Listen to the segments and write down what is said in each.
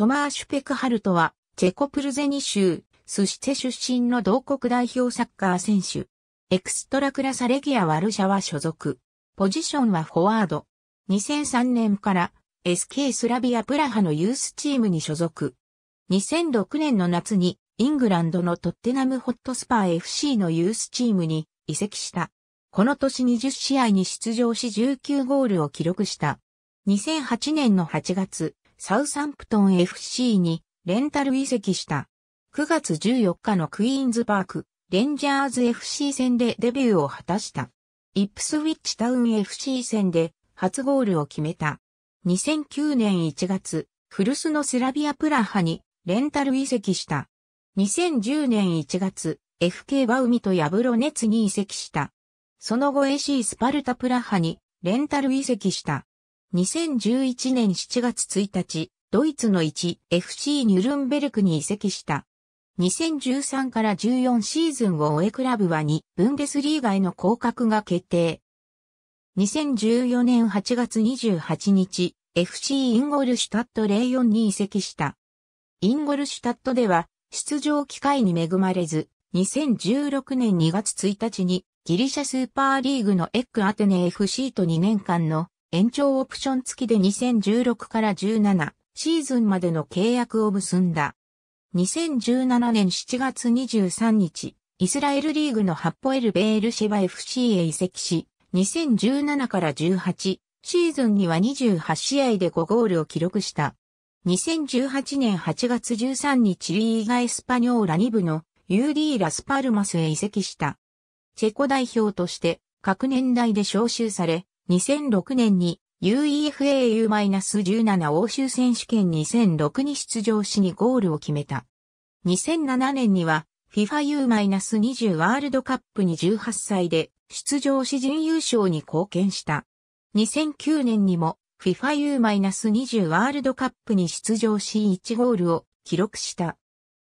トマーシュ・ペクハルトは、チェコプルゼニ州、スシチェ出身の同国代表サッカー選手。エクストラクラサレギア・ワルシャワ所属。ポジションはフォワード。2003年から SK スラビア・プラハのユースチームに所属。2006年の夏にイングランドのトッテナムホットスパー FC のユースチームに移籍した。この年20試合に出場し19ゴールを記録した。2008年の8月、サウサンプトン FC にレンタル移籍した。9月14日のクイーンズパーク、レンジャーズ FC 戦でデビューを果たした。イップスウィッチタウン FC 戦で初ゴールを決めた。2009年1月、フルスのセラビアプラハにレンタル移籍した。2010年1月、FK バウミとヤブロネツに移籍した。その後 AC スパルタプラハにレンタル移籍した。2011年7月1日、ドイツの 1FC ニュルンベルクに移籍した。2013から14シーズンを終えクラブは2、ブンデスリーガへの降格が決定。2014年8月28日、FC インゴルシュタット04に移籍した。インゴルシュタットでは、出場機会に恵まれず、2016年2月1日にギリシャスーパーリーグのエッグアテネ FC と2年間の延長オプション付きで2016から17シーズンまでの契約を結んだ。2017年7月23日、イスラエルリーグのハッポエル・ベールシェバ FC へ移籍し、2017から18シーズンには28試合で5ゴールを記録した。2018年8月13日リーガエスパニョーラ2部の UD ラスパルマスへ移籍した。チェコ代表として各年代で招集され、2006年に UEFA U-17 欧州選手権2006に出場しにゴールを決めた。2007年には FIFA U-20 ワールドカップに18歳で出場し準優勝に貢献した。2009年にも FIFA U-20 ワールドカップに出場し1ゴールを記録した。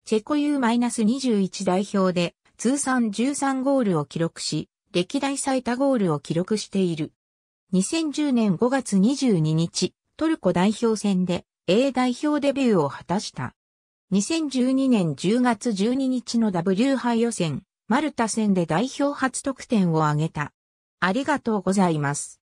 チェコ U-21 代表で通算13ゴールを記録し、歴代最多ゴールを記録している。2010年5月22日、トルコ代表戦で A 代表デビューを果たした。2012年10月12日の W 杯予選、マルタ戦で代表初得点を挙げた。ありがとうございます。